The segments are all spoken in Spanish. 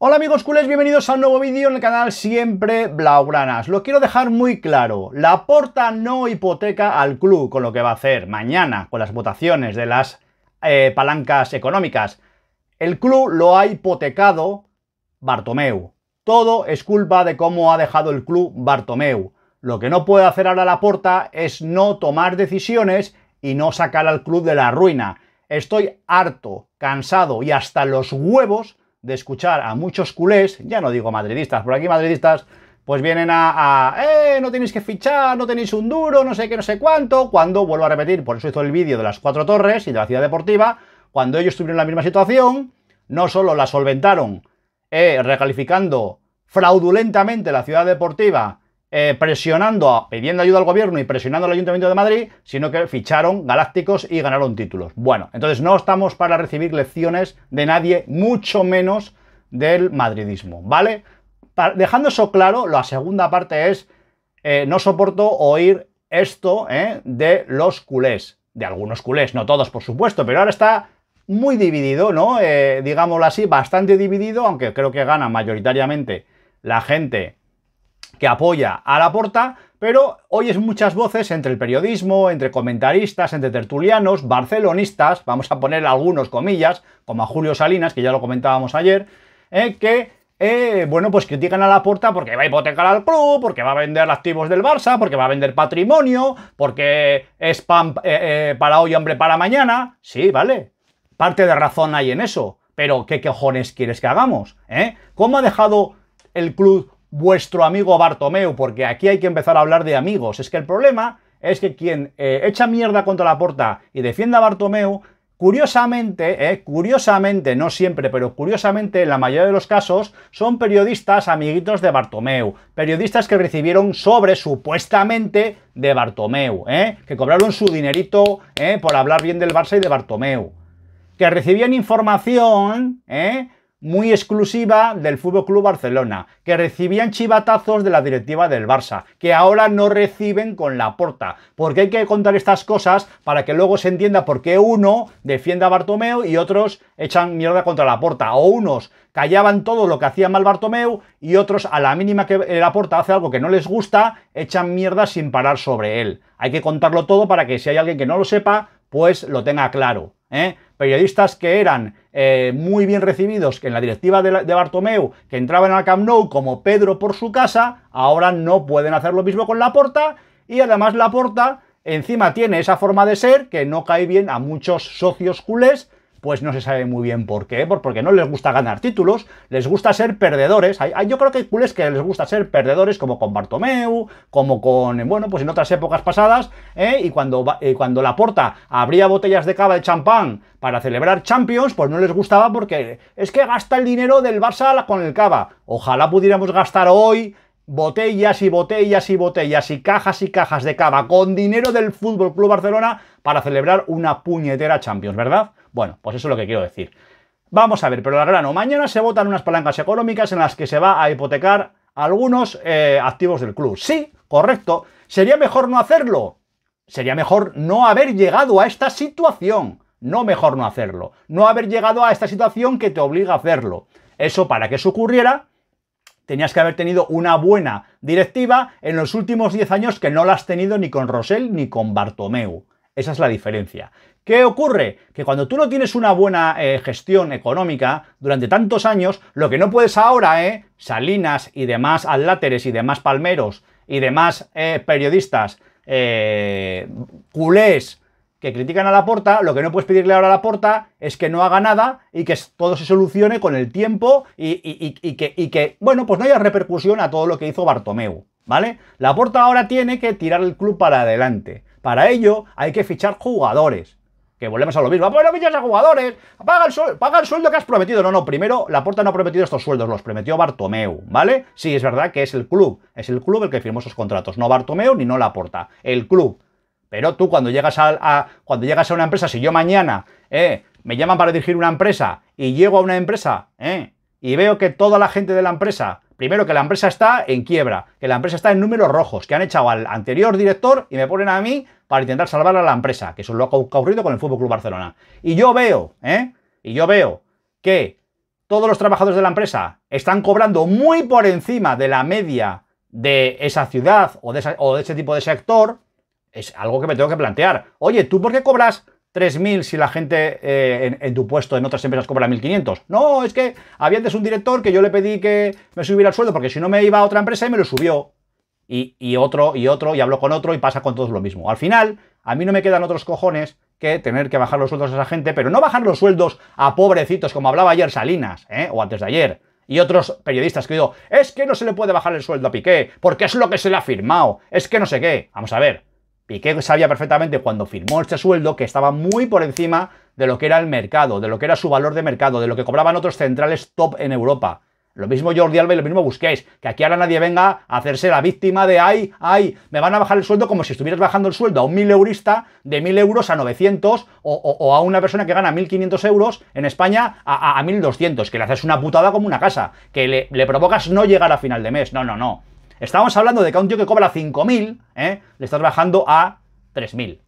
Hola amigos culés, bienvenidos a un nuevo vídeo en el canal Siempre Blaugranas. Lo quiero dejar muy claro, la Porta no hipoteca al club con lo que va a hacer mañana con las votaciones de las eh, palancas económicas. El club lo ha hipotecado Bartomeu. Todo es culpa de cómo ha dejado el club Bartomeu. Lo que no puede hacer ahora la Porta es no tomar decisiones y no sacar al club de la ruina. Estoy harto, cansado y hasta los huevos de escuchar a muchos culés, ya no digo madridistas, por aquí madridistas, pues vienen a, ¡eh! No tenéis que fichar, no tenéis un duro, no sé qué, no sé cuánto. Cuando, vuelvo a repetir, por eso hizo el vídeo de las cuatro torres y de la ciudad deportiva, cuando ellos tuvieron la misma situación, no solo la solventaron eh, recalificando fraudulentamente la ciudad deportiva eh, presionando, pidiendo ayuda al gobierno y presionando al Ayuntamiento de Madrid, sino que ficharon galácticos y ganaron títulos. Bueno, entonces no estamos para recibir lecciones de nadie, mucho menos del madridismo, ¿vale? dejando eso claro, la segunda parte es, eh, no soporto oír esto eh, de los culés, de algunos culés, no todos por supuesto, pero ahora está muy dividido, ¿no? digámoslo así, bastante dividido, aunque creo que gana mayoritariamente la gente que apoya a la porta, pero oyes muchas voces entre el periodismo, entre comentaristas, entre tertulianos, barcelonistas, vamos a poner algunos comillas, como a Julio Salinas, que ya lo comentábamos ayer, eh, que eh, bueno, pues critican a la porta porque va a hipotecar al club, porque va a vender activos del Barça, porque va a vender patrimonio, porque es pan eh, para hoy, hombre, para mañana. Sí, vale. Parte de razón hay en eso. Pero, ¿qué cojones quieres que hagamos? ¿Cómo ha dejado el club vuestro amigo Bartomeu, porque aquí hay que empezar a hablar de amigos. Es que el problema es que quien eh, echa mierda contra la puerta y defienda a Bartomeu, curiosamente, eh, curiosamente, no siempre, pero curiosamente en la mayoría de los casos son periodistas amiguitos de Bartomeu, periodistas que recibieron sobre supuestamente de Bartomeu, eh, que cobraron su dinerito eh, por hablar bien del Barça y de Bartomeu, que recibían información, muy exclusiva del Fútbol Club Barcelona, que recibían chivatazos de la directiva del Barça, que ahora no reciben con la porta. Porque hay que contar estas cosas para que luego se entienda por qué uno defiende a Bartomeu y otros echan mierda contra la porta. O unos callaban todo lo que hacía mal Bartomeu y otros a la mínima que la porta hace algo que no les gusta, echan mierda sin parar sobre él. Hay que contarlo todo para que si hay alguien que no lo sepa, pues lo tenga claro. ¿eh? Periodistas que eran eh, muy bien recibidos que en la directiva de, Bartomeu, que entraban al Camp Nou como Pedro por su casa, ahora no pueden hacer lo mismo con la porta. y además la porta encima tiene esa forma de ser que no cae bien a muchos socios culés pues no se sabe muy bien por qué, porque no les gusta ganar títulos, les gusta ser perdedores. yo creo que hay culés que les gusta ser perdedores, como con Bartomeu, como con, bueno, pues en otras épocas pasadas, ¿eh? y cuando, eh, cuando la porta abría botellas de cava de champán para celebrar Champions, pues no les gustaba porque es que gasta el dinero del Barça con el cava. Ojalá pudiéramos gastar hoy botellas y botellas y botellas y cajas y cajas de cava con dinero del Fútbol Club Barcelona para celebrar una puñetera Champions, ¿verdad? Bueno, pues eso es lo que quiero decir. Vamos a ver, pero la grano, mañana se votan unas palancas económicas en las que se va a hipotecar algunos eh, activos del club. Sí, correcto. ¿Sería mejor no hacerlo? Sería mejor no haber llegado a esta situación. No mejor no hacerlo. No haber llegado a esta situación que te obliga a hacerlo. Eso para que eso ocurriera, tenías que haber tenido una buena directiva en los últimos 10 años que no la has tenido ni con Rosell ni con Bartomeu. Esa es la diferencia. ¿Qué ocurre? Que cuando tú no tienes una buena eh, gestión económica durante tantos años, lo que no puedes ahora, ¿eh? Salinas y demás adláteres y demás palmeros y demás eh, periodistas eh, culés que critican a la porta, lo que no puedes pedirle ahora a la porta es que no haga nada y que todo se solucione con el tiempo y, que, bueno, pues no haya repercusión a todo lo que hizo Bartomeu, ¿vale? La porta ahora tiene que tirar el club para adelante. Para ello hay que fichar jugadores. Que volvemos a lo mismo. Bueno, fichas a jugadores. Paga el, sueldo, el sueldo que has prometido. No, no, primero, la Porta no ha prometido estos sueldos, los prometió Bartomeu, ¿vale? Sí, es verdad que es el club. Es el club el que firmó esos contratos. No Bartomeu ni no la Porta. El club. Pero tú cuando llegas a, cuando llegas a una empresa, si yo mañana eh, me llaman para dirigir una empresa y llego a una empresa eh, y veo que toda la gente de la empresa primero que la empresa está en quiebra, que la empresa está en números rojos, que han echado al anterior director y me ponen a mí para intentar salvar a la empresa, que eso es lo ha ocurrido con el Fútbol Club Barcelona. Y yo veo, ¿eh? Y yo veo que todos los trabajadores de la empresa están cobrando muy por encima de la media de esa ciudad o de ese tipo de sector, es algo que me tengo que plantear. Oye, ¿tú por qué cobras 3.000 si la gente eh, en, tu puesto en otras empresas cobra 1.500. No, es que había antes un director que yo le pedí que me subiera el sueldo porque si no me iba a otra empresa y me lo subió. Y, otro, y otro, y hablo con otro y pasa con todos lo mismo. Al final, a mí no me quedan otros cojones que tener que bajar los sueldos a esa gente, pero no bajar los sueldos a pobrecitos, como hablaba ayer Salinas, ¿eh? o antes de ayer, y otros periodistas que digo, es que no se le puede bajar el sueldo a Piqué, porque es lo que se le ha firmado, es que no sé qué. Vamos a ver, Piqué sabía perfectamente cuando firmó este sueldo que estaba muy por encima de lo que era el mercado, de lo que era su valor de mercado, de lo que cobraban otros centrales top en Europa. Lo mismo Jordi Alba lo mismo busquéis. Que aquí ahora nadie venga a hacerse la víctima de ay, ay, me van a bajar el sueldo como si estuvieras bajando el sueldo a un mil eurista de mil euros a 900 o, a una persona que gana 1500 euros en España a, 1200. Que le haces una putada como una casa. Que le provocas no llegar a final de mes. No, no, no. Estamos hablando de que a un tío que cobra 5.000, ¿eh? le estás bajando a 3.000.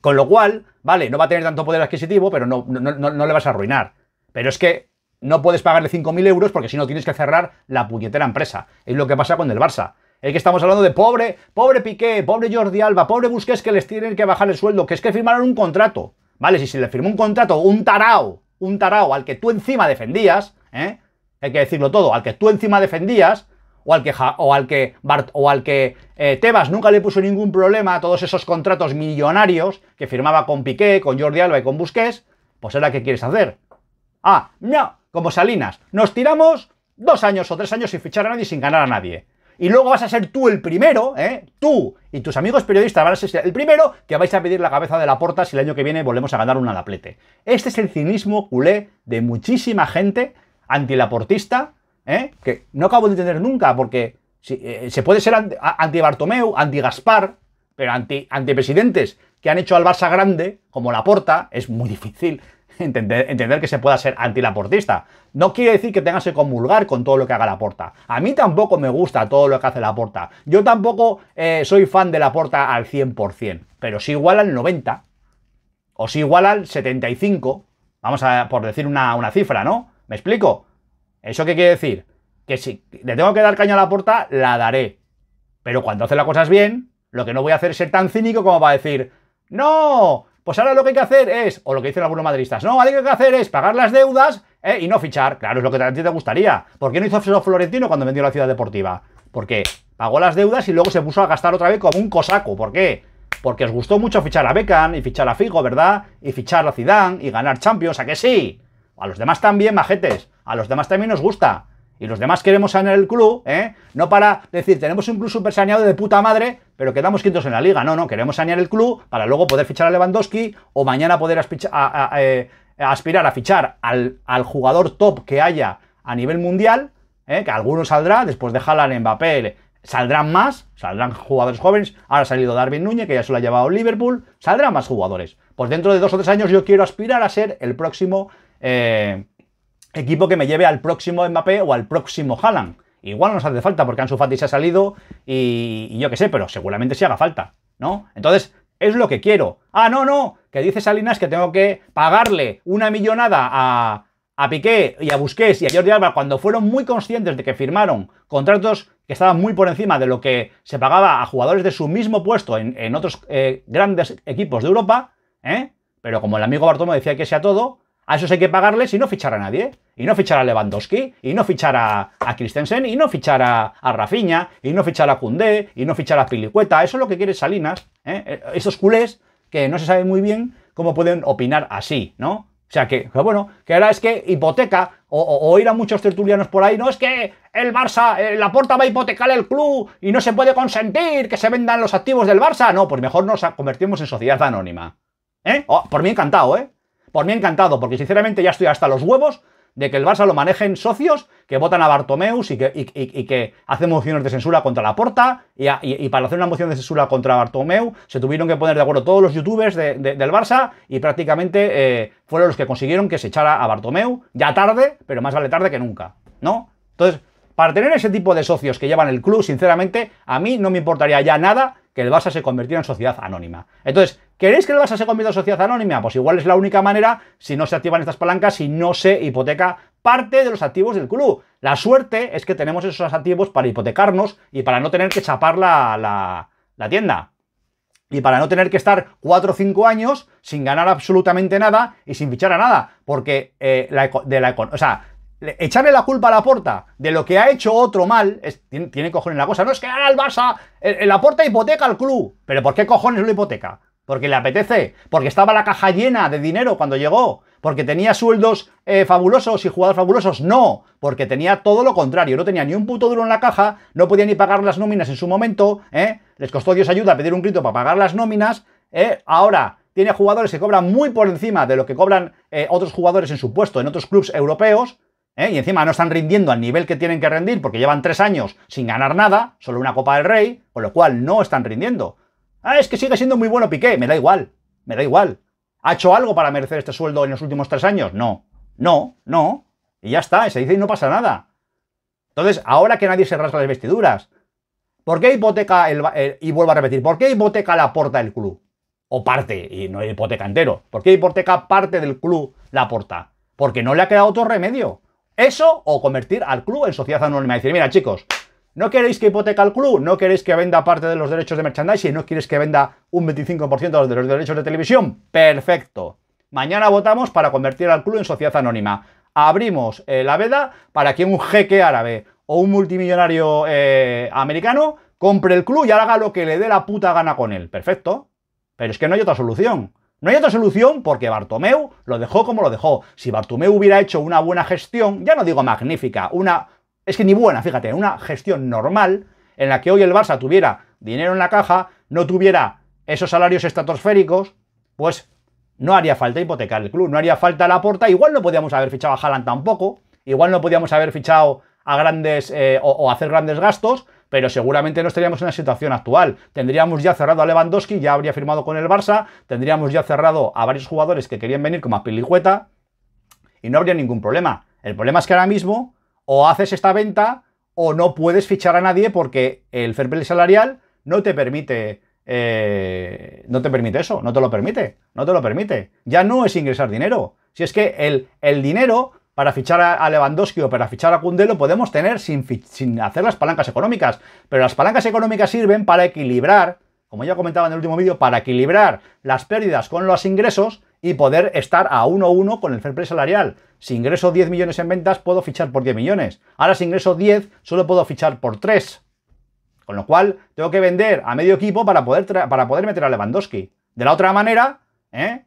Con lo cual, vale, no va a tener tanto poder adquisitivo, pero no, le vas a arruinar. Pero es que no puedes pagarle 5.000 euros porque si no tienes que cerrar la puñetera empresa. Es lo que pasa con el Barça. Es que estamos hablando de pobre, pobre Piqué, pobre Jordi Alba, pobre Busquets que les tienen que bajar el sueldo, que es que firmaron un contrato. Vale, si se le firmó un contrato, un tarao, un tarao al que tú encima defendías, ¿eh? hay que decirlo todo, al que tú encima defendías, o al que, o al que, Bart, o al que eh, Tebas nunca le puso ningún problema a todos esos contratos millonarios que firmaba con Piqué, con Jordi Alba y con Busquets, pues ahora ¿qué quieres hacer? Ah, no, como Salinas, nos tiramos dos años o tres años sin fichar a nadie sin ganar a nadie. Y luego vas a ser tú el primero, ¿eh? tú y tus amigos periodistas van a ser el primero que vais a pedir la cabeza de la porta si el año que viene volvemos a ganar un alaplete. Este es el cinismo culé de muchísima gente antilaportista ¿eh? que no acabo de entender nunca, porque eh, se puede ser anti-Bartomeu, anti-Gaspar, pero anti, anti, presidentes que han hecho al Barça grande, como Laporta, es muy difícil entender, entender que se pueda ser anti-Laportista. No quiere decir que tengas que comulgar con todo lo que haga Laporta. A mí tampoco me gusta todo lo que hace Laporta. Yo tampoco eh, soy fan de Laporta al 100%, pero si igual al 90%, o si igual al 75%, vamos a por decir una, una cifra, ¿no? ¿Me explico? ¿Eso qué quiere decir? Que si le tengo que dar caña a la puerta, la daré. Pero cuando hace las cosas bien, lo que no voy a hacer es ser tan cínico como para decir, no, pues ahora lo que hay que hacer es, o lo que dicen algunos madridistas, no, lo que hay que hacer es pagar las deudas eh, y no fichar. Claro, es lo que a ti te gustaría. ¿Por qué no hizo eso Florentino cuando vendió la ciudad deportiva? Porque pagó las deudas y luego se puso a gastar otra vez como un cosaco. ¿Por qué? Porque os gustó mucho fichar a Beckham y fichar a Figo, ¿verdad? Y fichar a Zidane y ganar Champions, ¿a que sí? A los demás también, majetes. A los demás también nos gusta. Y los demás queremos sanear el club, ¿eh? No para decir, tenemos un club súper saneado de puta madre, pero quedamos quintos en la liga. No, no, queremos sanear el club para luego poder fichar a Lewandowski o mañana poder eh, aspirar a, fichar al, jugador top que haya a nivel mundial, ¿eh? que alguno saldrá, después de en papel saldrán más, saldrán jugadores jóvenes, ahora ha salido Darwin Núñez, que ya se lo ha llevado Liverpool, saldrán más jugadores. Pues dentro de dos o tres años yo quiero aspirar a ser el próximo... Eh, equipo que me lleve al próximo Mbappé o al próximo Haaland. Igual no nos hace falta porque Ansu Fati se ha salido y, yo qué sé, pero seguramente sí haga falta, ¿no? Entonces, es lo que quiero. Ah, no, no, que dice Salinas que tengo que pagarle una millonada a, a Piqué y a Busquets y a Jordi Alba cuando fueron muy conscientes de que firmaron contratos que estaban muy por encima de lo que se pagaba a jugadores de su mismo puesto en, otros eh, grandes equipos de Europa, ¿eh? Pero como el amigo Bartomo decía que sea todo, a esos hay que pagarles y no fichar a nadie. Y no fichar a Lewandowski, y no fichar a, Christensen, y no fichar a, a Rafinha, y no fichar a Cundé, y no fichar a Pilicueta. Eso es lo que quiere Salinas. ¿eh? eh esos culés que no se sabe muy bien cómo pueden opinar así, ¿no? O sea, que, bueno, que ahora es que hipoteca, o, ir a muchos tertulianos por ahí, no es que el Barça, eh, la porta va a hipotecar el club y no se puede consentir que se vendan los activos del Barça. No, pues mejor nos convertimos en sociedad anónima. ¿Eh? Oh, por mí encantado, ¿eh? por mí encantado, porque sinceramente ya estoy hasta los huevos de que el Barça lo manejen socios que votan a Bartomeus y que, hacen mociones de censura contra la Porta. y, para hacer una moción de censura contra Bartomeu se tuvieron que poner de acuerdo todos los youtubers del Barça y prácticamente eh, fueron los que consiguieron que se echara a Bartomeu. Ya tarde, pero más vale tarde que nunca, ¿no? Entonces, para tener ese tipo de socios que llevan el club, sinceramente, a mí no me importaría ya nada que el Barça se convirtiera en sociedad anónima. Entonces, ¿queréis que el Barça se convierta en sociedad anónima? Pues igual es la única manera si no se activan estas palancas, y no se hipoteca parte de los activos del club. La suerte es que tenemos esos activos para hipotecarnos y para no tener que chapar la, tienda. Y para no tener que estar 4 o 5 años sin ganar absolutamente nada y sin fichar a nada. Porque eh, la, de la, o echarle la culpa a la porta de lo que ha hecho otro mal, tiene, cojones la cosa. No es que ahora el Barça, la porta hipoteca al club. ¿Pero por qué cojones lo hipoteca? Porque le apetece, porque estaba la caja llena de dinero cuando llegó, porque tenía sueldos eh, fabulosos y jugadores fabulosos. No, porque tenía todo lo contrario. No tenía ni un puto duro en la caja, no podía ni pagar las nóminas en su momento. ¿eh? Les costó Dios ayuda a pedir un grito para pagar las nóminas. ¿eh? Ahora tiene jugadores que cobran muy por encima de lo que cobran eh, otros jugadores en su puesto en otros clubes europeos ¿eh? y encima no están rindiendo al nivel que tienen que rendir porque llevan tres años sin ganar nada, solo una Copa del Rey, con lo cual no están rindiendo. Ah, es que sigue siendo muy bueno Piqué, me da igual, me da igual. ¿Ha hecho algo para merecer este sueldo en los últimos tres años? No, no, no. Y ya está, se dice y no pasa nada. Entonces, ahora que nadie se rasga las vestiduras, ¿por qué hipoteca el, eh, y vuelvo a repetir, ¿por qué hipoteca la porta del club? O parte, y no hipoteca entero. ¿Por qué hipoteca parte del club la porta? Porque no le ha quedado otro remedio. Eso o convertir al club en sociedad anónima. Decir, mira chicos, no queréis que hipoteca al club, no queréis que venda parte de los derechos de merchandising, no queréis que venda un 25% de los derechos de televisión. Perfecto. Mañana votamos para convertir al club en sociedad anónima. Abrimos eh, la veda para que un jeque árabe o un multimillonario eh, americano compre el club y haga lo que le dé la puta gana con él. Perfecto. Pero es que no hay otra solución. No hay otra solución porque Bartomeu lo dejó como lo dejó. Si Bartomeu hubiera hecho una buena gestión, ya no digo magnífica, una... Es que ni buena, fíjate, una gestión normal en la que hoy el Barça tuviera dinero en la caja, no tuviera esos salarios estratosféricos, pues no haría falta hipotecar el club, no haría falta la puerta, Igual no podíamos haber fichado a Haaland tampoco, igual no podíamos haber fichado a grandes eh, o hacer grandes gastos, pero seguramente no estaríamos en la situación actual. Tendríamos ya cerrado a Lewandowski, ya habría firmado con el Barça, tendríamos ya cerrado a varios jugadores que querían venir como a Pilijueta y no habría ningún problema. El problema es que ahora mismo o haces esta venta o no puedes fichar a nadie porque el fair play salarial no te permite eh, no te permite eso, no te lo permite, no te lo permite. Ya no es ingresar dinero. Si es que el, el dinero para fichar a Lewandowski o para fichar a Kunde lo podemos tener sin, hacer las palancas económicas. Pero las palancas económicas sirven para equilibrar, como ya comentaba en el último vídeo, para equilibrar las pérdidas con los ingresos y poder estar a 1-1 con el fair play salarial. Si ingreso 10 millones en ventas, puedo fichar por 10 millones. Ahora si ingreso 10, solo puedo fichar por 3. Con lo cual, tengo que vender a medio equipo para poder, para poder meter a Lewandowski. De la otra manera, ¿eh?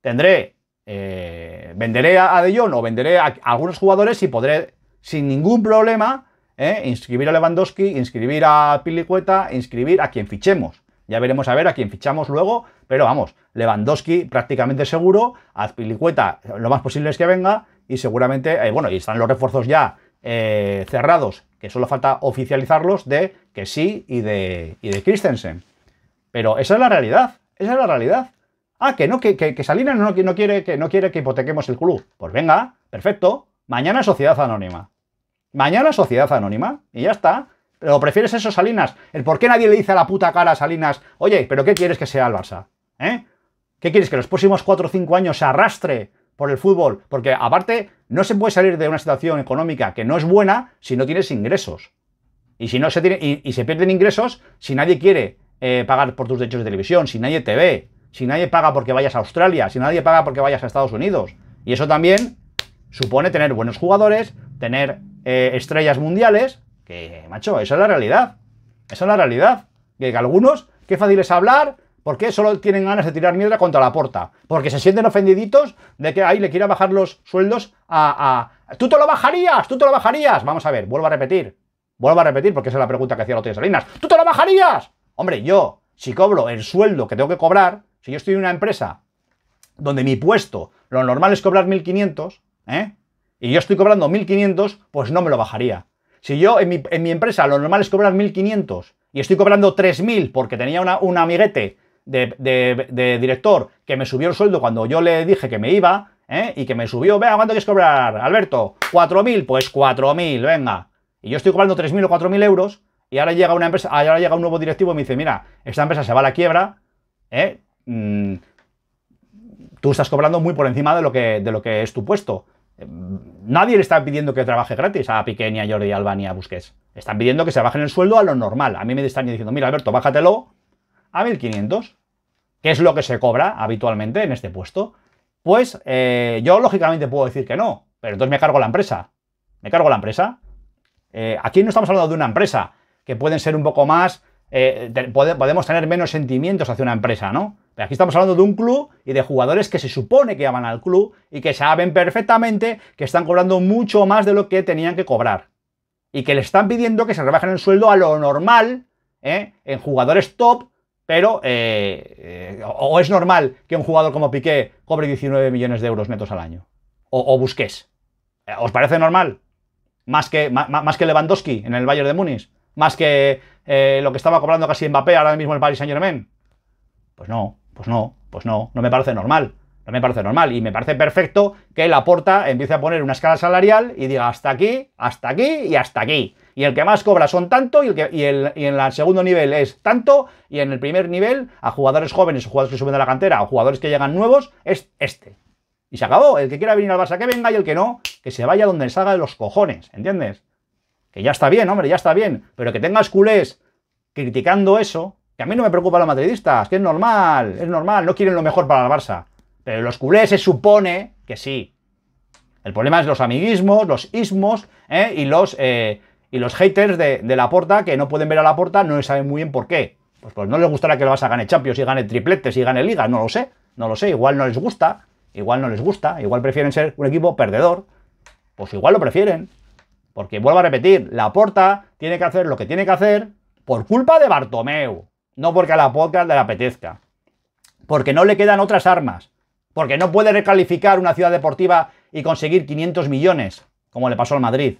tendré eh, venderé a De Jong o venderé a, algunos jugadores y podré sin ningún problema eh, inscribir a Lewandowski, inscribir a Pilicueta, inscribir a quien fichemos. Ya veremos a ver a quién fichamos luego, pero vamos, Lewandowski prácticamente seguro, a Pilicueta lo más posible es que venga y seguramente, eh, bueno, y están los refuerzos ya cerrados, que solo falta oficializarlos de que sí y de, y de Christensen. Pero esa es la realidad, esa es la realidad. Ah, que no, que, que, Salinas no, quiere, que no quiere que hipotequemos el club. Pues venga, perfecto. Mañana sociedad anónima. Mañana sociedad anónima. Y ya está. Pero prefieres eso, Salinas. El por qué nadie le dice a la puta cara a Salinas, oye, pero ¿qué quieres que sea el Barça? ¿Eh? ¿Qué quieres? Que los próximos 4 o 5 años se arrastre por el fútbol. Porque aparte, no se puede salir de una situación económica que no es buena si no tienes ingresos. Y si no se tiene, y, se pierden ingresos, si nadie quiere eh, pagar por tus derechos de televisión, si nadie te ve, si nadie paga porque vayas a Australia, si nadie paga porque vayas a Estados Unidos. Y eso también supone tener buenos jugadores, tener eh, estrellas mundiales, que, macho, eso es la realidad. Eso es la realidad. Que, algunos, qué fácil es hablar, porque solo tienen ganas de tirar mierda contra la puerta. Porque se sienten ofendiditos de que ahí le quiera bajar los sueldos a, ¡Tú te lo bajarías! ¡Tú te lo bajarías! Vamos a ver, vuelvo a repetir. Vuelvo a repetir porque esa es la pregunta que hacía el Salinas. ¡Tú te lo bajarías! Hombre, yo, si cobro el sueldo que tengo que cobrar, si yo estoy en una empresa donde mi puesto, lo normal es cobrar 1.500, ¿eh? y yo estoy cobrando 1.500, pues no me lo bajaría. Si yo en mi, empresa lo normal es cobrar 1.500 y estoy cobrando 3.000 porque tenía una, un amiguete de, director que me subió el sueldo cuando yo le dije que me iba ¿eh? y que me subió, venga, ¿cuánto quieres cobrar, Alberto? ¿4.000? Pues 4.000, venga. Y yo estoy cobrando 3.000 o 4.000 euros y ahora llega una empresa, ahora llega un nuevo directivo y me dice, mira, esta empresa se va a la quiebra, ¿eh? Mm, tú estás cobrando muy por encima de lo que, de lo que es tu puesto. Em, nadie le está pidiendo que trabaje gratis a Piqué, Jordi Alba, Busquets. Están pidiendo que se bajen el sueldo a lo normal. A mí me están diciendo, mira, Alberto, bájatelo a 1500, que es lo que se cobra habitualmente en este puesto. Pues eh, yo, lógicamente, puedo decir que no, pero entonces me cargo la empresa. Me cargo la empresa. Eh, aquí no estamos hablando de una empresa, que pueden ser un poco más. Eh, podemos tener menos sentimientos hacia una empresa, ¿no? aquí estamos hablando de un club y de jugadores que se supone que van al club y que saben perfectamente que están cobrando mucho más de lo que tenían que cobrar. Y que le están pidiendo que se rebajen el sueldo a lo normal ¿eh? en jugadores top, pero eh, eh, o es normal que un jugador como Piqué cobre 19 millones de euros netos al año. O, o ¿Os parece normal? Más que, más, que Lewandowski en el Bayern de Múnich más que lo que estaba cobrando casi Mbappé ahora mismo el Paris Saint Germain? Pues no. Pues no, pues no, no me parece normal. No me parece normal. Y me parece perfecto que la porta empiece a poner una escala salarial y diga hasta aquí, hasta aquí y hasta aquí. Y el que más cobra son tanto, y, el que, y, en el segundo nivel es tanto, y en el primer nivel, a jugadores jóvenes, o jugadores que suben de la cantera, o jugadores que llegan nuevos, es este. Y se acabó. El que quiera venir al Barça que venga y el que no, que se vaya donde salga de los cojones, ¿entiendes? Que ya está bien, hombre, ya está bien. Pero que tengas culés criticando eso, que a mí no me preocupan los madridistas, que es normal, es normal, no quieren lo mejor para la Barça. Pero los culés se supone que sí. El problema es los amiguismos, los ismos ¿eh? y, los, eh, y los haters de, la porta que no pueden ver a la porta, no saben muy bien por qué. Pues, pues no les gustará que el Barça gane Champions y gane tripletes y gane Liga, no lo sé, no lo sé, igual no les gusta, igual no les gusta, igual prefieren ser un equipo perdedor, pues igual lo prefieren. Porque vuelvo a repetir, la porta tiene que hacer lo que tiene que hacer por culpa de Bartomeu no porque a la podcast le apetezca, porque no le quedan otras armas, porque no puede recalificar una ciudad deportiva y conseguir 500 millones, como le pasó al Madrid.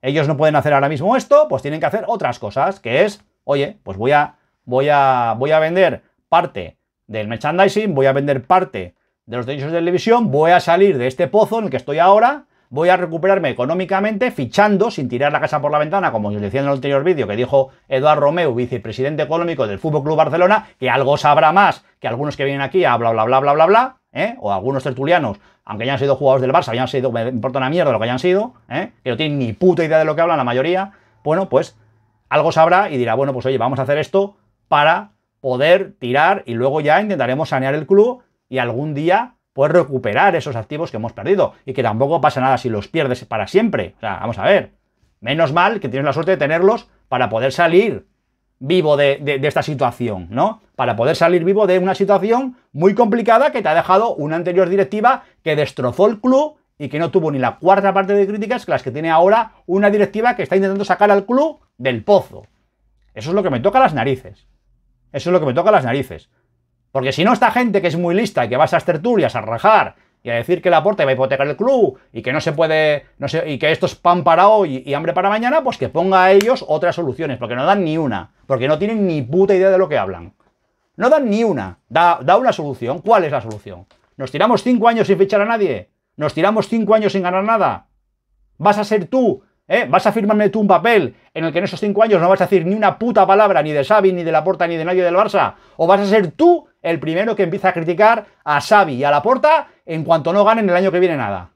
Ellos no pueden hacer ahora mismo esto, pues tienen que hacer otras cosas, que es, oye, pues voy a, voy a, voy a vender parte del merchandising, voy a vender parte de los derechos de televisión, voy a salir de este pozo en el que estoy ahora voy a recuperarme económicamente fichando, sin tirar la casa por la ventana, como os decía en el anterior vídeo que dijo Eduard Romeu, vicepresidente económico del Fútbol Club Barcelona, que algo sabrá más que algunos que vienen aquí a bla bla bla bla bla bla, ¿eh? o algunos tertulianos, aunque hayan sido jugadores del Barça, hayan sido, me importa una mierda lo que hayan sido, ¿eh? que no tienen ni puta idea de lo que hablan la mayoría, bueno, pues algo sabrá y dirá, bueno, pues oye, vamos a hacer esto para poder tirar y luego ya intentaremos sanear el club y algún día Puedes recuperar esos activos que hemos perdido y que tampoco pasa nada si los pierdes para siempre. O sea, vamos a ver. Menos mal que tienes la suerte de tenerlos para poder salir vivo de, de, esta situación, ¿no? Para poder salir vivo de una situación muy complicada que te ha dejado una anterior directiva que destrozó el club y que no tuvo ni la cuarta parte de críticas que las que tiene ahora una directiva que está intentando sacar al club del pozo. Eso es lo que me toca las narices. Eso es lo que me toca las narices. Porque si no, esta gente que es muy lista y que vas a hacer tertulias a rajar y a decir que la porta va a hipotecar el club y que no se puede, no sé, y que esto es pan para hoy y hambre para mañana, pues que ponga a ellos otras soluciones, porque no dan ni una, porque no tienen ni puta idea de lo que hablan. No dan ni una. Da, una solución. ¿Cuál es la solución? ¿Nos tiramos cinco años sin fichar a nadie? ¿Nos tiramos cinco años sin ganar nada? ¿Vas a ser tú? ¿eh? ¿Vas a firmarme tú un papel en el que en esos cinco años no vas a decir ni una puta palabra ni de Xavi, ni de la Laporta, ni de nadie del Barça? ¿O vas a ser tú el primero que empieza a criticar a Xavi y a Porta en cuanto no ganen el año que viene nada.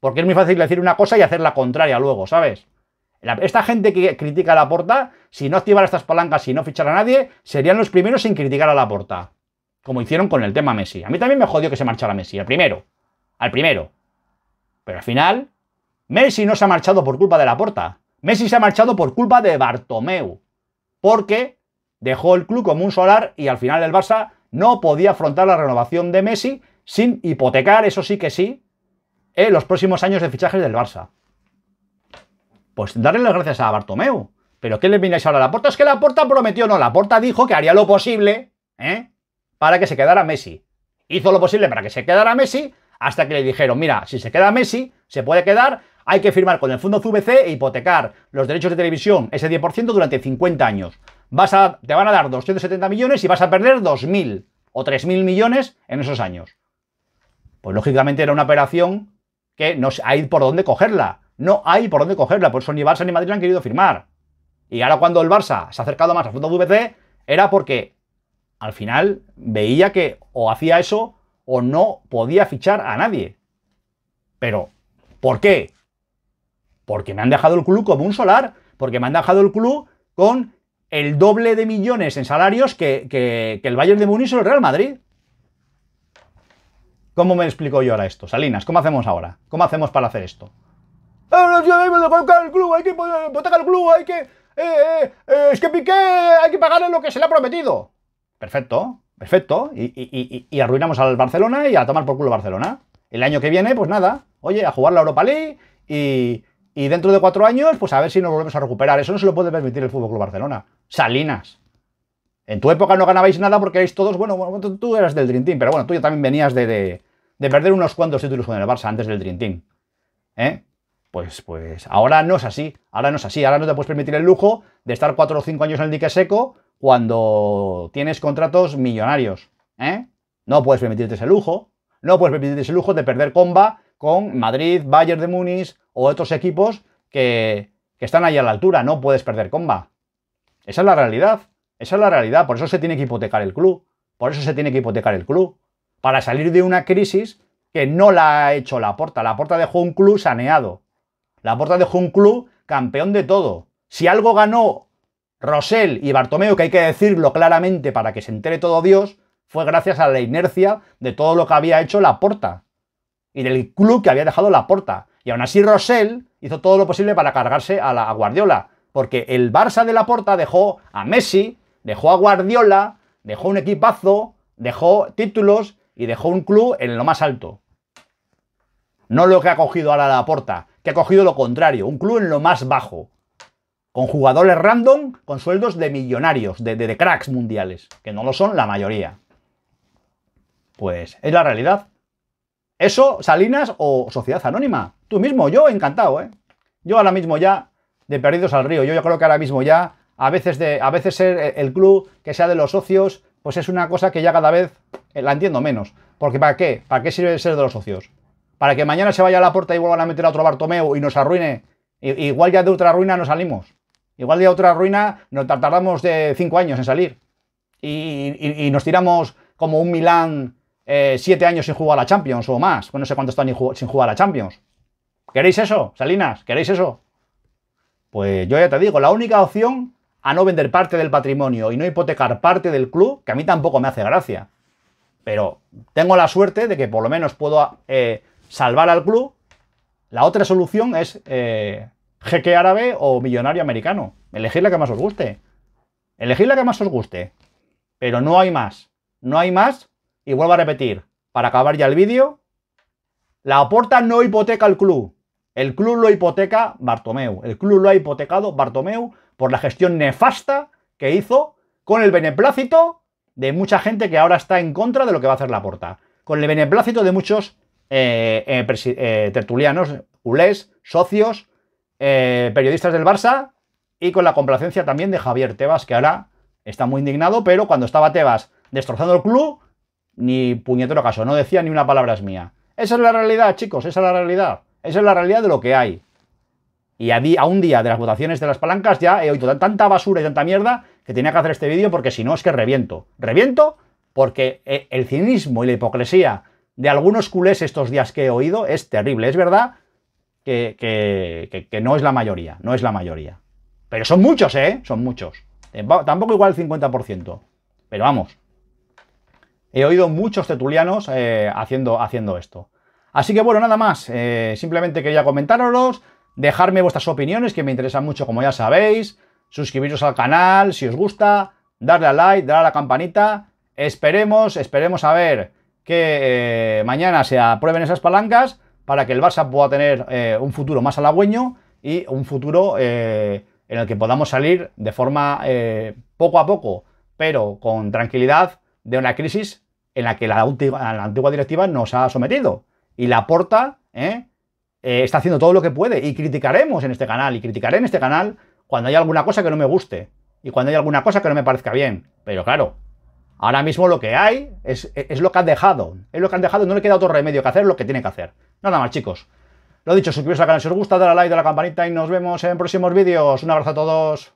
Porque es muy fácil decir una cosa y hacer la contraria luego, ¿sabes? Esta gente que critica a Porta, si no activara estas palancas, y no fichara a nadie, serían los primeros sin criticar a la Porta, Como hicieron con el tema Messi. A mí también me jodió que se marchara Messi, al primero. Al primero. Pero al final, Messi no se ha marchado por culpa de la Porta, Messi se ha marchado por culpa de Bartomeu. Porque dejó el club como un solar y al final el Barça no podía afrontar la renovación de Messi sin hipotecar, eso sí que sí, en eh, los próximos años de fichajes del Barça. Pues darle las gracias a Bartomeu. ¿Pero qué le miráis ahora a la puerta? Es que la puerta prometió, no, la puerta dijo que haría lo posible ¿eh? para que se quedara Messi. Hizo lo posible para que se quedara Messi hasta que le dijeron, mira, si se queda Messi, se puede quedar, hay que firmar con el Fondo ZBC, e hipotecar los derechos de televisión, ese 10%, durante 50 años te van a dar 270 millones y vas a perder 2.000 o 3.000 millones en esos años. Pues lógicamente era una operación que no hay por dónde cogerla. No hay por dónde cogerla, por eso ni Barça ni Madrid han querido firmar. Y ahora cuando el Barça se ha acercado más al fondo VC, era porque al final veía que o hacía eso o no podía fichar a nadie. Pero, ¿por qué? Porque me han dejado el club como un solar, porque me han dejado el club con el doble de millones en salarios que, el Bayern de Múnich o el Real Madrid. ¿Cómo me explico yo ahora esto? Salinas, ¿cómo hacemos ahora? ¿Cómo hacemos para hacer esto? Hay ah, que el club, hay que botar el club, hay que... Eh, eh, eh, es que Piqué hay que pagarle lo que se le ha prometido. Perfecto, perfecto. Y, y arruinamos al Barcelona y a tomar por culo Barcelona. El año que viene, pues nada. Oye, a jugar la Europa League y, y dentro de cuatro años, pues a ver si nos volvemos a recuperar. Eso no se lo puede permitir el Fútbol Club Barcelona. Salinas. En tu época no ganabais nada porque erais todos, bueno, tú eras del Dream Team, pero bueno, tú ya también venías de, perder unos cuantos títulos con el Barça antes del Dream Team. ¿Eh? Pues, pues ahora no es así, ahora no es así, ahora no te puedes permitir el lujo de estar cuatro o cinco años en el dique seco cuando tienes contratos millonarios. ¿eh? No puedes permitirte ese lujo, no puedes permitirte ese lujo de perder comba con Madrid, Bayern de múnich o otros equipos que, están ahí a la altura, no puedes perder comba. Esa es la realidad, esa es la realidad, por eso se tiene que hipotecar el club, por eso se tiene que hipotecar el club, para salir de una crisis que no la ha hecho la porta. La porta dejó un club saneado, la porta dejó un club campeón de todo. Si algo ganó Rosell y Bartomeu, que hay que decirlo claramente para que se entere todo Dios, fue gracias a la inercia de todo lo que había hecho la porta y del club que había dejado la porta. Y aún así Rossell hizo todo lo posible para cargarse a, la, Guardiola, porque el Barça de la Porta dejó a Messi, dejó a Guardiola, dejó un equipazo, dejó títulos y dejó un club en lo más alto. No lo que ha cogido ahora la Porta, que ha cogido lo contrario, un club en lo más bajo, con jugadores random, con sueldos de millonarios, de cracks mundiales, que no lo son la mayoría. Pues es la realidad. Eso, Salinas o Sociedad Anónima. Tú mismo, yo encantado, ¿eh? Yo ahora mismo ya, de perdidos al río, yo, creo que ahora mismo ya, a veces, de, a veces ser el club que sea de los socios, pues es una cosa que ya cada vez eh, la entiendo menos. Porque ¿para qué? ¿Para qué sirve ser de los socios? Para que mañana se vaya a la puerta y vuelvan a meter a otro Bartomeu y nos arruine. Igual ya de otra ruina nos salimos. Igual de otra ruina nos tardamos de cinco años en salir. y nos tiramos como un Milán eh, siete años sin jugar a la Champions o más. Pues no sé cuánto están sin jugar a la Champions. ¿Queréis eso, Salinas? ¿Queréis eso? Pues yo ya te digo, la única opción a no vender parte del patrimonio y no hipotecar parte del club, que a mí tampoco me hace gracia. Pero tengo la suerte de que por lo menos puedo eh, salvar al club. La otra solución es jeque eh, árabe o millonario americano. Elegir la que más os guste. Elegir la que más os guste. Pero no hay más. No hay más y vuelvo a repetir, para acabar ya el vídeo, la Porta no hipoteca el club. El club lo hipoteca Bartomeu. El club lo ha hipotecado Bartomeu por la gestión nefasta que hizo con el beneplácito de mucha gente que ahora está en contra de lo que va a hacer la Porta, Con el beneplácito de muchos eh, eh, eh, tertulianos, culés, socios, periodistas del Barça y con la complacencia también de Javier Tebas, que ahora está muy indignado, pero cuando estaba Tebas destrozando el club, ni puñetero caso, no decía ni una palabra es mía. Esa es la realidad, chicos, esa es la realidad. Esa es la realidad de lo que hay. Y a, un día de las votaciones de las palancas ya he oído tanta basura y tanta mierda que tenía que hacer este vídeo porque si no es que reviento. Reviento porque eh, el cinismo y la hipocresía de algunos culés estos días que he oído es terrible. Es verdad que, que no es la mayoría, no es la mayoría. Pero son muchos, ¿eh? Son muchos. Eh, tampoco igual el 50%. Pero vamos, He oído muchos tetulianos eh, haciendo, haciendo, esto. Así que bueno, nada más. Eh, simplemente quería comentaros. dejarme vuestras opiniones, que me interesan mucho, como ya sabéis. Suscribiros al canal si os gusta, darle a like, darle a la campanita. Esperemos, esperemos a ver que eh, mañana se aprueben esas palancas para que el Barça pueda tener un futuro más halagüeño y un futuro en el que podamos salir de forma poco a poco, pero con tranquilidad de una crisis en la que la, la antigua directiva nos ha sometido. Y la porta ¿eh? Eh, está haciendo todo lo que puede. Y criticaremos en este canal, y criticaré en este canal cuando haya alguna cosa que no me guste. Y cuando haya alguna cosa que no me parezca bien. Pero claro, ahora mismo lo que hay es, lo que han dejado. Es lo que han dejado, no le queda otro remedio que hacer lo que tiene que hacer. Nada más, chicos. Lo dicho, suscribiros al canal si os gusta, dale a like, dale a la campanita y nos vemos en próximos vídeos. Un abrazo a todos.